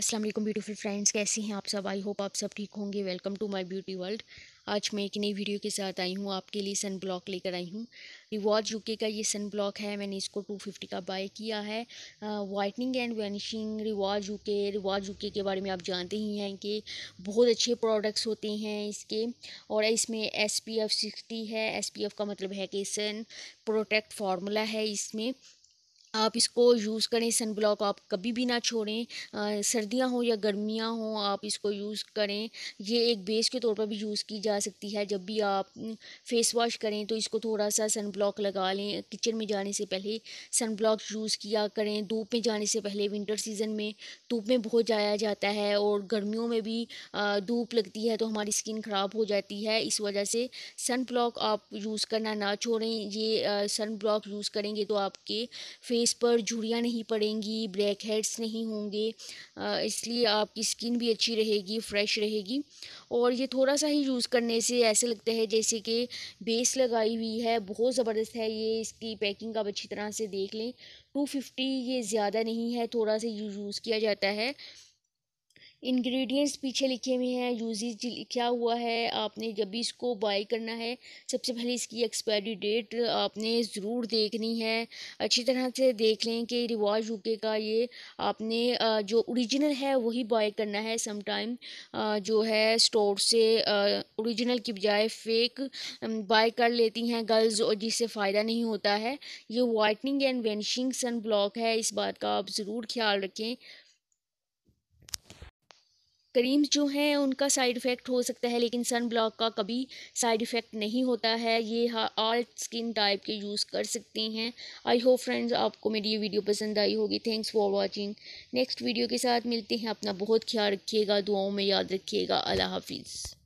Aslam beautiful friends कैसी हैं आप सब आई होप आप सब ठीक होंगे welcome to my beauty world आज मैं एक नई वीडियो के साथ आई हूँ आपके लिए सन ब्लॉक लेकर आई हूँ रिवॉज यूके का ये सन ब्लॉक है मैंने इसको टू फिफ्टी का बाय किया है whitening and vanishing Rivaj UK Rivaj UK के बारे में आप जानते ही हैं कि बहुत अच्छे प्रोडक्ट्स होते हैं इसके और इसमें एस पी एफ सिक्सटी है एस पी एफ का मतलब है कि सन प्रोटेक्ट फार्मूला है इसमें आप इसको यूज़ करें सन ब्लॉक आप कभी भी ना छोड़ें सर्दियां हो या गर्मियां हो आप इसको यूज़ करें ये एक बेस के तौर पर भी यूज़ की जा सकती है जब भी आप फेस वॉश करें तो इसको थोड़ा सा सन ब्लॉक लगा लें किचन में जाने से पहले सन ब्लॉक यूज़ किया करें धूप में जाने से पहले विंटर सीज़न में धूप में बहुत जाया जाता है और गर्मियों में भी धूप लगती है तो हमारी स्किन ख़राब हो जाती है इस वजह से सन ब्लॉक आप यूज़ करना ना छोड़ें ये सन ब्लॉक यूज़ करेंगे तो आपके फेस फेस पर झुरियाँ नहीं पड़ेंगी ब्लैक हेड्स नहीं होंगे इसलिए आपकी स्किन भी अच्छी रहेगी फ्रेश रहेगी और ये थोड़ा सा ही यूज़ करने से ऐसे लगता है जैसे कि बेस लगाई हुई है बहुत ज़बरदस्त है ये इसकी पैकिंग आप अच्छी तरह से देख लें टू फिफ्टी ये ज़्यादा नहीं है थोड़ा सा यूज़ किया जाता है इंग्रेडिएंट्स पीछे लिखे हुए हैं यूजेज लिखा हुआ है आपने जब भी इसको बाय करना है सबसे पहले इसकी एक्सपायरी डेट आपने ज़रूर देखनी है अच्छी तरह से देख लें कि रिवाज यूके का ये आपने जो ओरिजिनल है वही बाय करना है समटाइम जो है स्टोर से ओरिजिनल की बजाय फेक बाय कर लेती हैं गर्ल्स और जिससे फ़ायदा नहीं होता है ये whitening and vanishing sunblock है इस बात का आप ज़रूर ख्याल रखें क्रीम्स जो हैं उनका साइड इफ़ेक्ट हो सकता है लेकिन सन ब्लॉक का कभी साइड इफ़ेक्ट नहीं होता है ये ऑल स्किन टाइप के यूज़ कर सकते हैं आई होप फ्रेंड्स आपको मेरी ये वीडियो पसंद आई होगी thanks for watching next video के साथ मिलते हैं अपना बहुत ख्याल रखिएगा दुआओं में याद रखिएगा अल्लाह हाफिज़